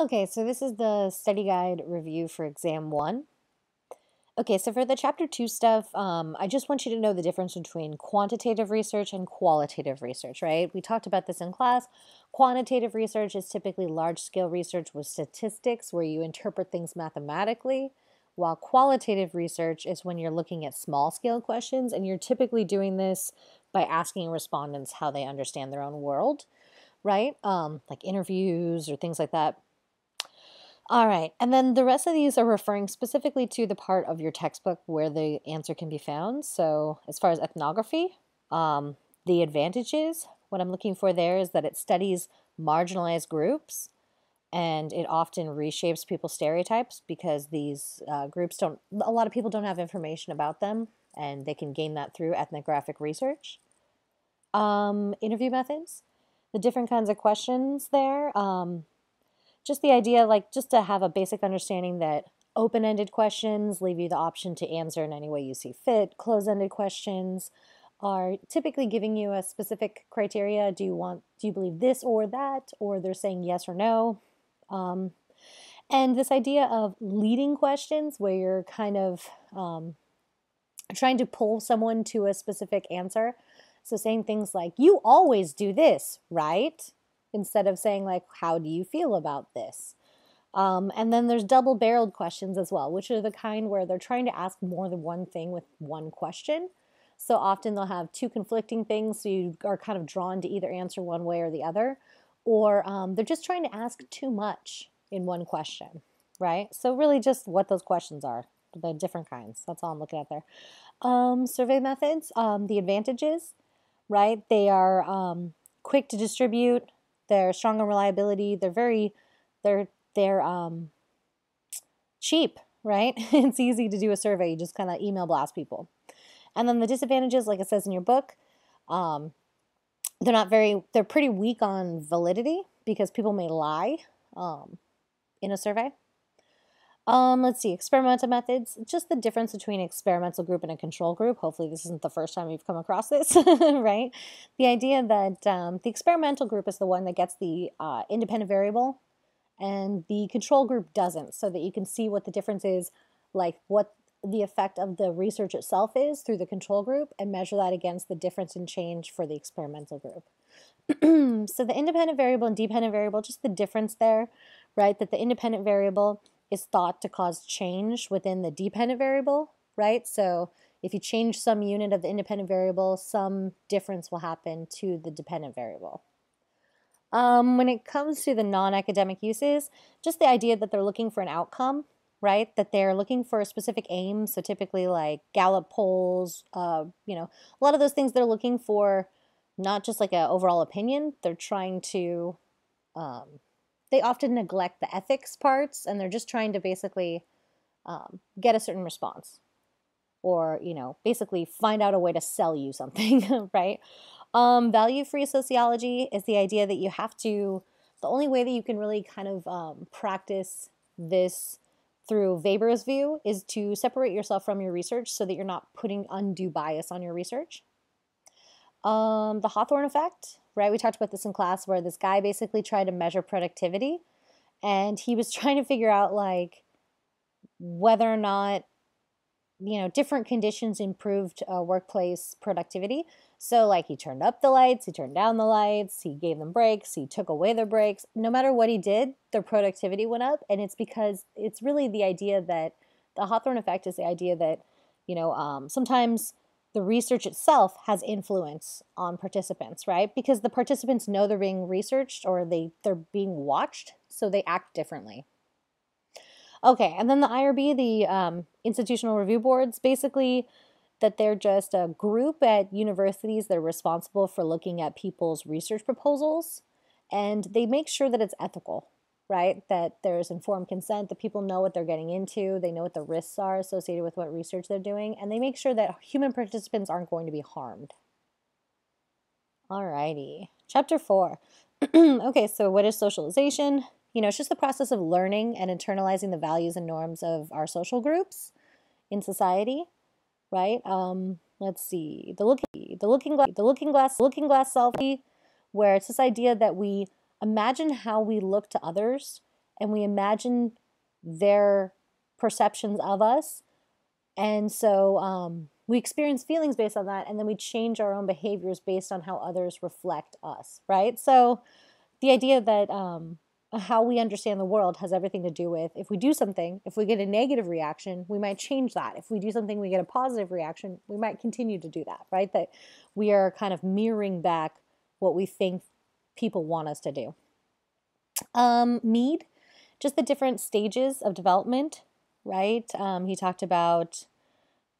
Okay, so this is the study guide review for exam one. Okay, so for the chapter two stuff, um, I just want you to know the difference between quantitative research and qualitative research, right? We talked about this in class. Quantitative research is typically large scale research with statistics where you interpret things mathematically, while qualitative research is when you're looking at small scale questions and you're typically doing this by asking respondents how they understand their own world, right? Um, like interviews or things like that. All right. And then the rest of these are referring specifically to the part of your textbook where the answer can be found. So, as far as ethnography, um, the advantages, what I'm looking for there is that it studies marginalized groups and it often reshapes people's stereotypes because these uh, groups don't, a lot of people don't have information about them and they can gain that through ethnographic research. Um, interview methods, the different kinds of questions there. Um, just the idea, like, just to have a basic understanding that open ended questions leave you the option to answer in any way you see fit, close ended questions are typically giving you a specific criteria do you want do you believe this or that or they're saying yes or no um, and this idea of leading questions where you're kind of um, trying to pull someone to a specific answer so saying things like you always do this right instead of saying like how do you feel about this um, and then there's double barreled questions as well which are the kind where they're trying to ask more than one thing with one question so often they'll have two conflicting things so you are kind of drawn to either answer one way or the other or um, they're just trying to ask too much in one question right so really just what those questions are the different kinds that's all i'm looking at there um, survey methods um, the advantages right they are um, quick to distribute they're strong on reliability. They're very, they're they're um, cheap, right? it's easy to do a survey. You just kind of email blast people. And then the disadvantages, like it says in your book, um, they're not very. They're pretty weak on validity because people may lie um, in a survey. Um, let's see, experimental methods, just the difference between an experimental group and a control group. Hopefully, this isn't the first time you've come across this, right? The idea that um, the experimental group is the one that gets the uh, independent variable and the control group doesn't, so that you can see what the difference is, like what the effect of the research itself is through the control group and measure that against the difference in change for the experimental group. so the independent variable and dependent variable, just the difference there, right? That the independent variable is thought to cause change within the dependent variable, right? So if you change some unit of the independent variable, some difference will happen to the dependent variable. Um, when it comes to the non-academic uses, just the idea that they're looking for an outcome, right? That they're looking for a specific aim. So typically like Gallup polls, uh, you know, a lot of those things they're looking for, not just like an overall opinion. They're trying to um, they often neglect the ethics parts and they're just trying to basically um, get a certain response or you know basically find out a way to sell you something right um, value free sociology is the idea that you have to the only way that you can really kind of um, practice this through Weber's view is to separate yourself from your research so that you're not putting undue bias on your research. Um, the Hawthorne effect, right? We talked about this in class where this guy basically tried to measure productivity and he was trying to figure out like whether or not you know different conditions improved uh, workplace productivity so like he turned up the lights he turned down the lights he gave them breaks he took away their breaks no matter what he did their productivity went up and it's because it's really the idea that the hawthorne effect is the idea that you know um, sometimes the research itself has influence on participants, right? Because the participants know they're being researched or they, they're being watched, so they act differently. Okay, and then the IRB, the um, Institutional Review Boards, basically that they're just a group at universities that are responsible for looking at people's research proposals and they make sure that it's ethical, right? That there's informed consent, that people know what they're getting into, they know what the risks are associated with what research they're doing, and they make sure that human participants aren't going to be harmed. Alrighty, chapter four. okay, so what is socialization? You know, it's just the process of learning and internalizing the values and norms of our social groups in society, right? Um, let's see, the looking, the looking glass, the looking glass, looking glass selfie, where it's this idea that we imagine how we look to others and we imagine their perceptions of us. And so um, we experience feelings based on that, and then we change our own behaviors based on how others reflect us, right? So the idea that um, how we understand the world has everything to do with if we do something, if we get a negative reaction, we might change that. If we do something, we get a positive reaction, we might continue to do that, right? That we are kind of mirroring back what we think people want us to do. Um, Mead, just the different stages of development, right? Um, he talked about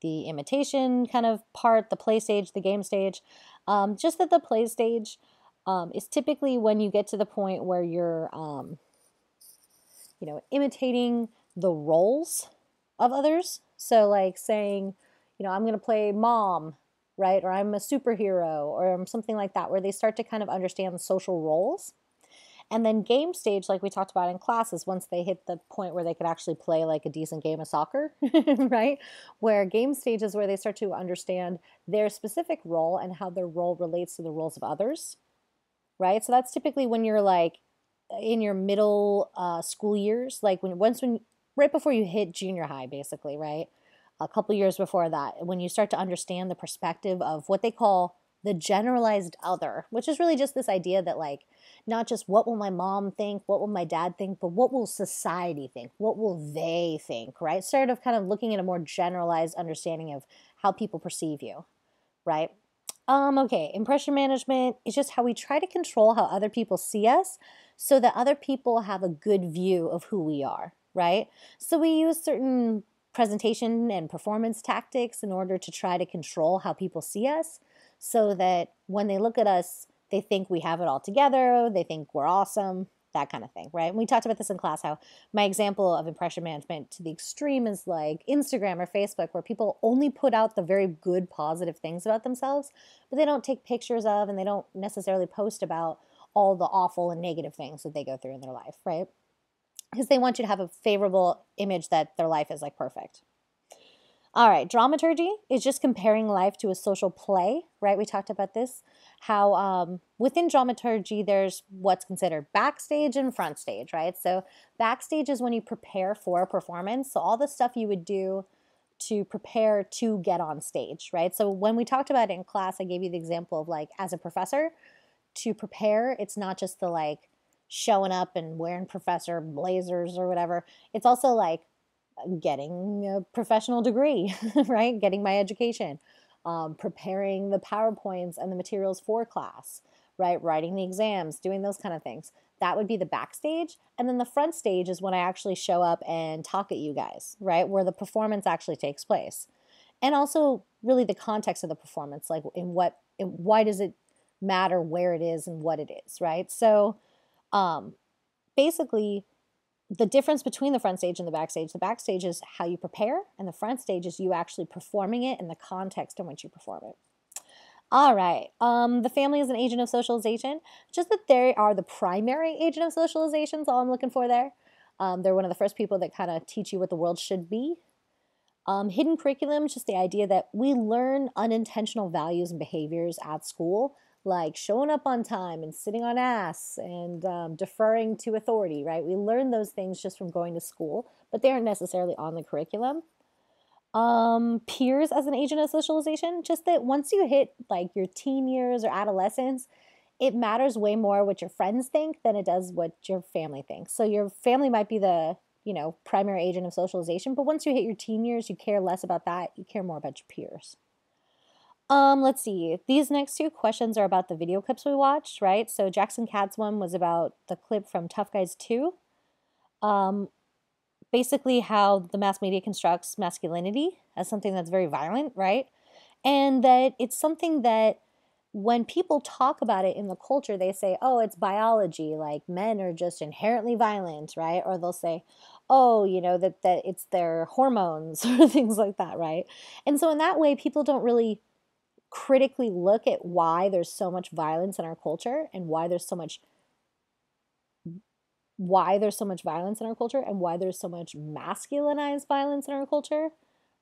the imitation kind of part, the play stage, the game stage. Um, just that the play stage um, is typically when you get to the point where you're, um, you know, imitating the roles of others. So, like saying, you know, I'm going to play mom right? Or I'm a superhero or I'm something like that, where they start to kind of understand social roles. And then game stage, like we talked about in classes, once they hit the point where they could actually play like a decent game of soccer, right? Where game stage is where they start to understand their specific role and how their role relates to the roles of others, right? So that's typically when you're like in your middle uh, school years, like when once when right before you hit junior high, basically, right? a couple years before that, when you start to understand the perspective of what they call the generalized other, which is really just this idea that, like, not just what will my mom think, what will my dad think, but what will society think, what will they think, right? Sort of kind of looking at a more generalized understanding of how people perceive you, right? Um, okay, impression management is just how we try to control how other people see us so that other people have a good view of who we are, right? So we use certain presentation and performance tactics in order to try to control how people see us so that when they look at us, they think we have it all together, they think we're awesome, that kind of thing, right? And we talked about this in class how my example of impression management to the extreme is like Instagram or Facebook, where people only put out the very good, positive things about themselves, but they don't take pictures of and they don't necessarily post about all the awful and negative things that they go through in their life, right? because they want you to have a favorable image that their life is like perfect. All right, dramaturgy is just comparing life to a social play, right? We talked about this. How um, within dramaturgy, there's what's considered backstage and front stage, right? So, backstage is when you prepare for a performance. So, all the stuff you would do to prepare to get on stage, right? So, when we talked about it in class, I gave you the example of like as a professor, to prepare, it's not just the like, showing up and wearing professor blazers or whatever. It's also like getting a professional degree, right? Getting my education, um, preparing the PowerPoints and the materials for class, right? Writing the exams, doing those kind of things. That would be the backstage. And then the front stage is when I actually show up and talk at you guys, right? Where the performance actually takes place. And also, really, the context of the performance, like in what, in, why does it matter where it is and what it is, right? So, um, basically, the difference between the front stage and the backstage the backstage is how you prepare, and the front stage is you actually performing it in the context in which you perform it. All right. Um, the family is an agent of socialization. Just that they are the primary agent of socialization is all I'm looking for there. Um, they're one of the first people that kind of teach you what the world should be. Um, hidden curriculum, just the idea that we learn unintentional values and behaviors at school like showing up on time and sitting on ass and um, deferring to authority, right? We learn those things just from going to school, but they aren't necessarily on the curriculum. Um, peers as an agent of socialization, just that once you hit like your teen years or adolescence, it matters way more what your friends think than it does what your family thinks. So your family might be the you know primary agent of socialization, but once you hit your teen years, you care less about that. You care more about your peers. Um, let's see. These next two questions are about the video clips we watched, right? So Jackson Cat's one was about the clip from Tough Guys 2. Um, basically how the mass media constructs masculinity as something that's very violent, right? And that it's something that when people talk about it in the culture, they say, oh, it's biology, like men are just inherently violent, right? Or they'll say, oh, you know, that, that it's their hormones or things like that, right? And so in that way, people don't really critically look at why there's so much violence in our culture and why there's so much why there's so much violence in our culture and why there's so much masculinized violence in our culture,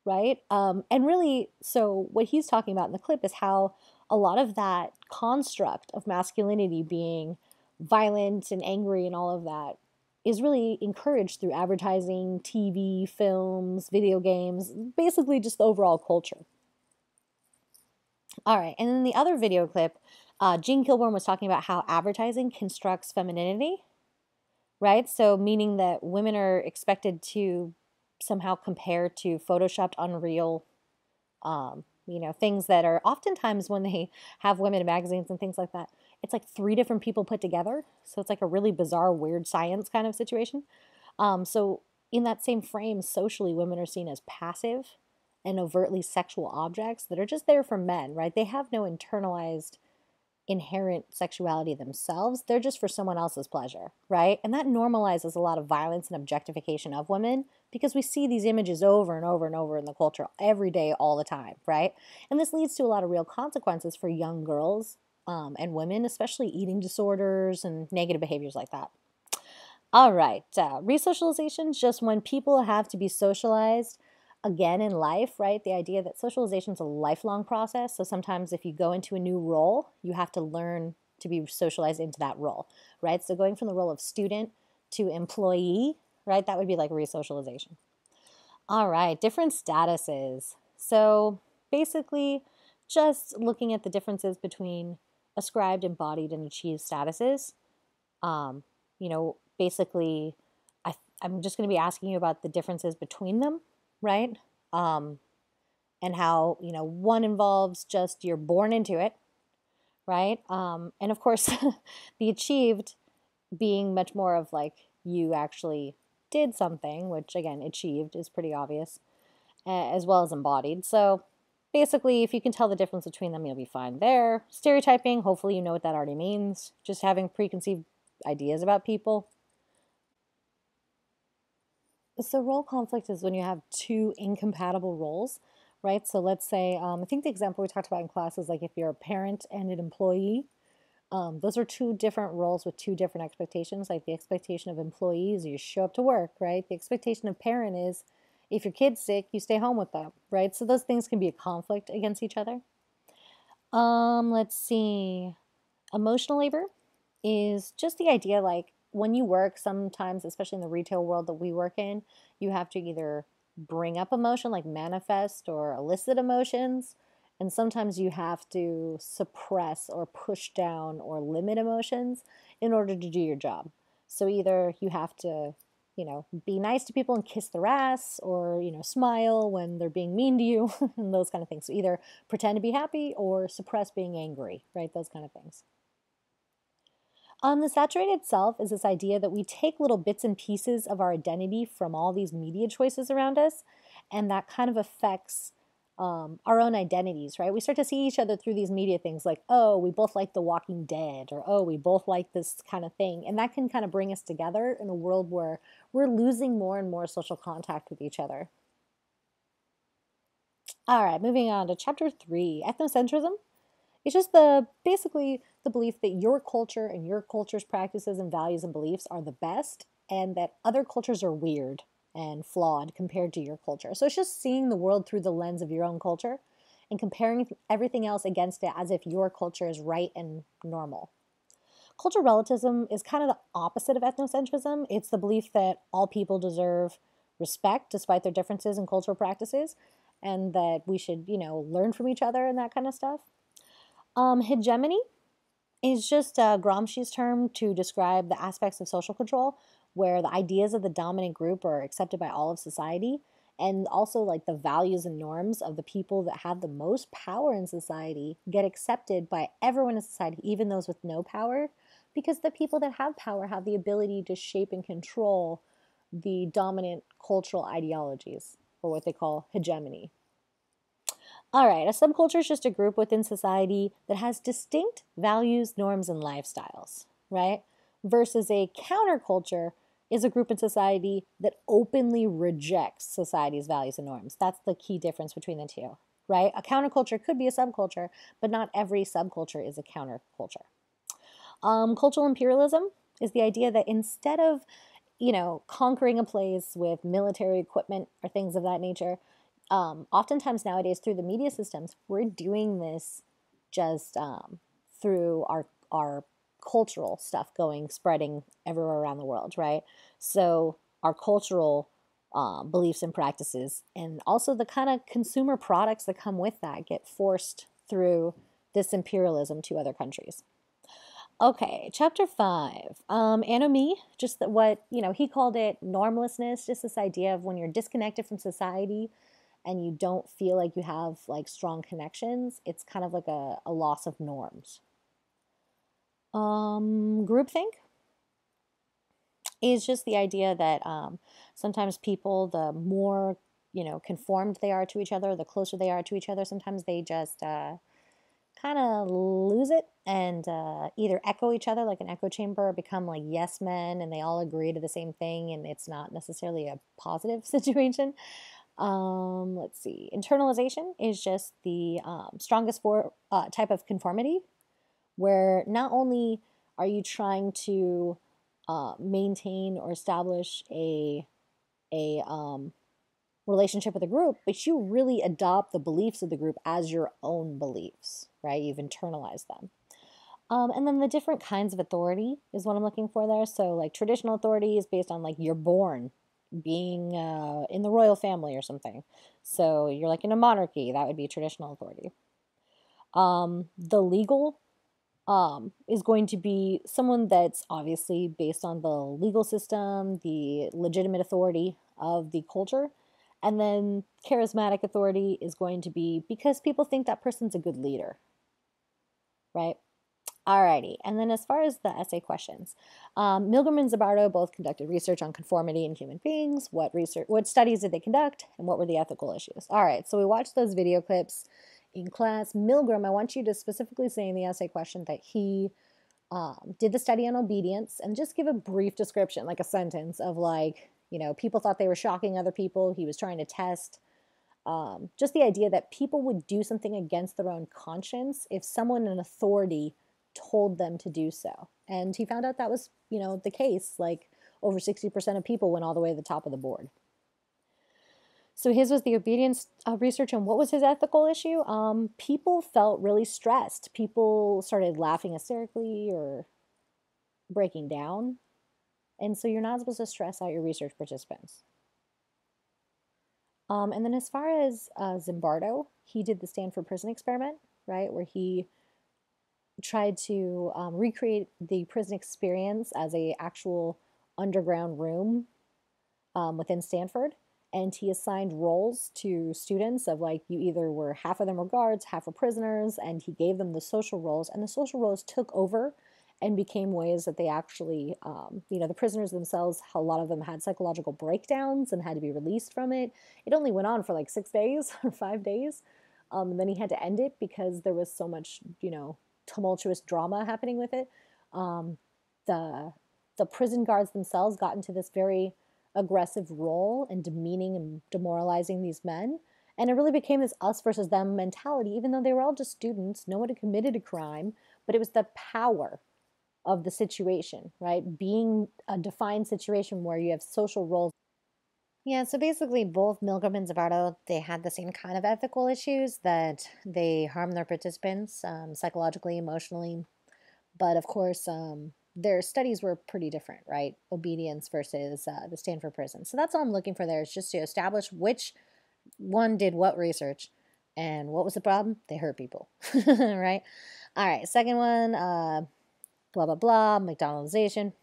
right? Um, and really, so what he's talking about in the clip is how a lot of that construct of masculinity being violent and angry and all of that is really encouraged through advertising, TV, films, video games, basically just the overall culture. All right, and then the other video clip, uh, Gene Kilborn was talking about how advertising constructs femininity, right? So, meaning that women are expected to somehow compare to photoshopped, unreal, um, you know, things that are oftentimes when they have women in magazines and things like that, it's like three different people put together. So, it's like a really bizarre, weird science kind of situation. Um, so, in that same frame, socially, women are seen as passive and overtly sexual objects that are just there for men, right? They have no internalized inherent sexuality themselves. They're just for someone else's pleasure, right? And that normalizes a lot of violence and objectification of women because we see these images over and over and over in the culture every day, all the time, right? And this leads to a lot of real consequences for young girls um, and women, especially eating disorders and negative behaviors like that. All right, uh, resocialization is just when people have to be socialized again in life, right? The idea that socialization is a lifelong process. So sometimes if you go into a new role, you have to learn to be socialized into that role, right? So going from the role of student to employee, right? That would be like resocialization. All right, different statuses. So basically, just looking at the differences between ascribed, embodied, and achieved statuses. Um, you know, basically, I, I'm just going to be asking you about the differences between them right? Um, and how, you know, one involves just you're born into it, right? Um, and of course, the achieved being much more of like you actually did something, which again, achieved is pretty obvious, as well as embodied. So basically, if you can tell the difference between them, you'll be fine there. Stereotyping, hopefully, you know what that already means. Just having preconceived ideas about people so role conflict is when you have two incompatible roles, right? So let's say, um, I think the example we talked about in class is like if you're a parent and an employee, um, those are two different roles with two different expectations. Like the expectation of employees, you show up to work, right? The expectation of parent is if your kid's sick, you stay home with them, right? So those things can be a conflict against each other. Um, let's see. Emotional labor is just the idea like when you work sometimes, especially in the retail world that we work in, you have to either bring up emotion, like manifest or elicit emotions. And sometimes you have to suppress or push down or limit emotions in order to do your job. So either you have to, you know, be nice to people and kiss their ass or, you know, smile when they're being mean to you and those kind of things. So either pretend to be happy or suppress being angry, right? Those kind of things. Um, the saturated self is this idea that we take little bits and pieces of our identity from all these media choices around us, and that kind of affects um, our own identities, right? We start to see each other through these media things like, oh, we both like The Walking Dead, or oh, we both like this kind of thing. And that can kind of bring us together in a world where we're losing more and more social contact with each other. All right, moving on to chapter three ethnocentrism it's just the basically the belief that your culture and your culture's practices and values and beliefs are the best and that other cultures are weird and flawed compared to your culture. So it's just seeing the world through the lens of your own culture and comparing everything else against it as if your culture is right and normal. Cultural relativism is kind of the opposite of ethnocentrism. It's the belief that all people deserve respect despite their differences in cultural practices and that we should, you know, learn from each other and that kind of stuff. Um, hegemony is just uh, Gramsci's term to describe the aspects of social control where the ideas of the dominant group are accepted by all of society and also like the values and norms of the people that have the most power in society get accepted by everyone in society even those with no power because the people that have power have the ability to shape and control the dominant cultural ideologies or what they call hegemony all right, a subculture is just a group within society that has distinct values, norms, and lifestyles, right? Versus a counterculture is a group in society that openly rejects society's values and norms. That's the key difference between the two, right? A counterculture could be a subculture, but not every subculture is a counterculture. Um, cultural imperialism is the idea that instead of, you know, conquering a place with military equipment or things of that nature, um, oftentimes nowadays through the media systems, we're doing this just um, through our our cultural stuff going spreading everywhere around the world, right? So our cultural uh, beliefs and practices, and also the kind of consumer products that come with that, get forced through this imperialism to other countries. Okay, chapter five, um, anomie, just the, what you know he called it normlessness, just this idea of when you're disconnected from society and you don't feel like you have like strong connections, it's kind of like a, a loss of norms. Um, groupthink is just the idea that um, sometimes people, the more you know conformed they are to each other, the closer they are to each other, sometimes they just uh, kind of lose it and uh, either echo each other like an echo chamber or become like yes men and they all agree to the same thing and it's not necessarily a positive situation. Um, let's see. Internalization is just the um, strongest for, uh, type of conformity, where not only are you trying to uh, maintain or establish a a um, relationship with a group, but you really adopt the beliefs of the group as your own beliefs, right? You've internalized them. Um, and then the different kinds of authority is what I'm looking for there. So, like traditional authority is based on like you're born being uh, in the royal family or something. So you're like in a monarchy, that would be traditional authority. Um, the legal um, is going to be someone that's obviously based on the legal system, the legitimate authority of the culture. And then charismatic authority is going to be because people think that person's a good leader, right? Alrighty, and then as far as the essay questions, um, Milgram and Zabardo both conducted research on conformity in human beings. What research, what studies did they conduct, and what were the ethical issues? All right, so we watched those video clips in class. Milgram, I want you to specifically say in the essay question that he um, did the study on obedience, and just give a brief description, like a sentence of like, you know, people thought they were shocking other people. He was trying to test. Um, just the idea that people would do something against their own conscience if someone in authority told them to do so. And he found out that was, you know, the case. Like over 60% of people went all the way to the top of the board. So his was the obedience uh, research, and what was his ethical issue? Um, people felt really stressed. People started laughing hysterically or breaking down, and so you're not supposed to stress out your research participants. Um, and then as far as uh, Zimbardo, he did the Stanford Prison Experiment, right, where he tried to um, recreate the prison experience as a actual underground room um, within Stanford, and he assigned roles to students of like you either were half of them were guards, half were prisoners, and he gave them the social roles, and the social roles took over and became ways that they actually, um, you know, the prisoners themselves, a lot of them had psychological breakdowns and had to be released from it. It only went on for like six days or five days. Um, and then he had to end it because there was so much, you know, tumultuous drama happening with it. Um, the the prison guards themselves got into this very aggressive role and demeaning and demoralizing these men. And it really became this us versus them mentality, even though they were all just students. No one had committed a crime, but it was the power of the situation, right? Being a defined situation where you have social roles yeah, so basically both Milgram and Zavato, they had the same kind of ethical issues that they harm their participants um, psychologically, emotionally. But of course, um, their studies were pretty different, right? Obedience versus uh, the Stanford prison. So that's all I'm looking for there is just to establish which one did what research and what was the problem? They hurt people, right? All right, second one, uh, blah, blah, blah, McDonaldization.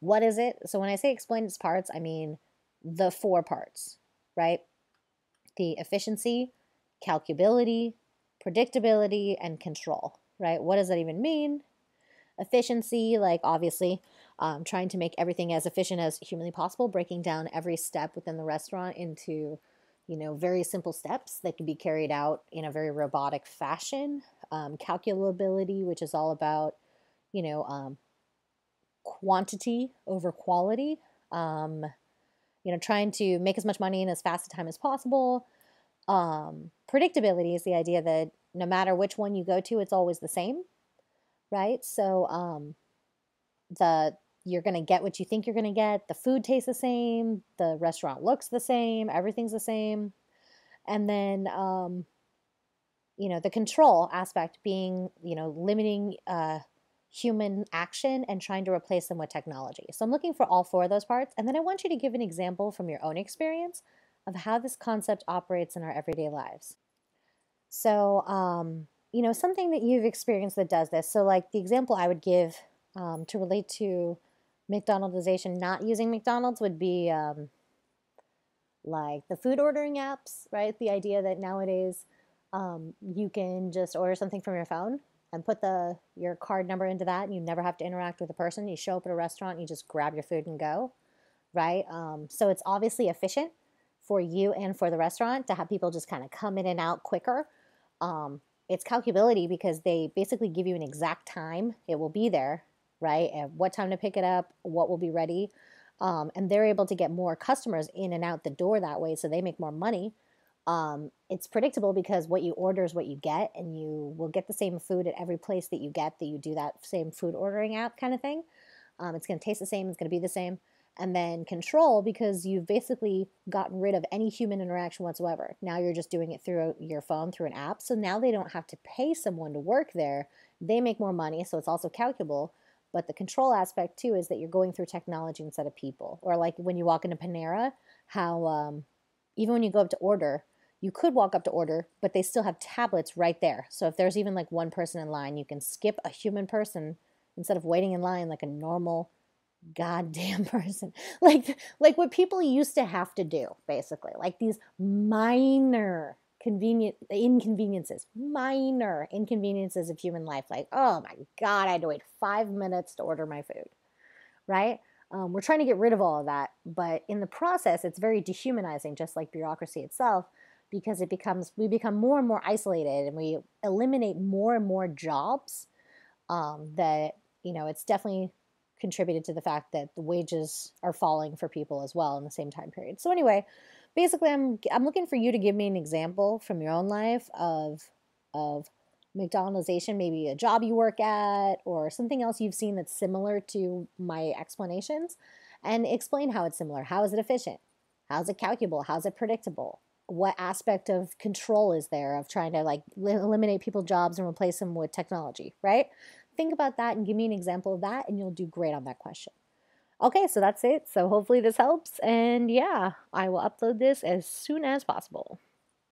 What is it? So when I say explain its parts, I mean the four parts, right? The efficiency, calculability, predictability, and control, right? What does that even mean? Efficiency, like obviously um, trying to make everything as efficient as humanly possible, breaking down every step within the restaurant into you know, very simple steps that can be carried out in a very robotic fashion. Um, calculability, which is all about, you know, um, quantity over quality. Um, you know, trying to make as much money in as fast a time as possible. Um, predictability is the idea that no matter which one you go to, it's always the same, right? So um, the you're going to get what you think you're going to get. The food tastes the same. The restaurant looks the same. Everything's the same. And then, um, you know, the control aspect being, you know, limiting uh, human action and trying to replace them with technology. So I'm looking for all four of those parts. And then I want you to give an example from your own experience of how this concept operates in our everyday lives. So, um, you know, something that you've experienced that does this. So, like the example I would give um, to relate to McDonaldization, not using McDonald's, would be um, like the food ordering apps, right? The idea that nowadays um, you can just order something from your phone and put the your card number into that and you never have to interact with a person. You show up at a restaurant, you just grab your food and go, right? Um, so it's obviously efficient for you and for the restaurant to have people just kind of come in and out quicker. Um, it's calculability because they basically give you an exact time it will be there, right? And what time to pick it up, what will be ready. Um, and they're able to get more customers in and out the door that way so they make more money um, it's predictable because what you order is what you get, and you will get the same food at every place that you get that you do that same food ordering app kind of thing. Um, it's going to taste the same, it's going to be the same. And then control because you've basically gotten rid of any human interaction whatsoever. Now you're just doing it through your phone, through an app. So now they don't have to pay someone to work there. They make more money, so it's also calculable. But the control aspect too is that you're going through technology instead of people. Or like when you walk into Panera, how um, even when you go up to order, you could walk up to order, but they still have tablets right there. So if there's even like one person in line, you can skip a human person instead of waiting in line like a normal goddamn person. Like like what people used to have to do basically. Like these minor convenient inconveniences, minor inconveniences of human life. Like, oh my god, I had to wait 5 minutes to order my food. Right? Um, we're trying to get rid of all of that, but in the process, it's very dehumanizing, just like bureaucracy itself, because it becomes we become more and more isolated and we eliminate more and more jobs um, that you know it's definitely contributed to the fact that the wages are falling for people as well in the same time period so anyway basically i'm i'm looking for you to give me an example from your own life of of McDonaldization, maybe a job you work at or something else you've seen that's similar to my explanations, and explain how it's similar. How is it efficient? How's it calculable? How's it predictable? what aspect of control is there of trying to like eliminate people jobs and replace them with technology, right? Think about that and give me an example of that and you'll do great on that question. Okay, so that's it. So hopefully this helps and yeah, I will upload this as soon as possible.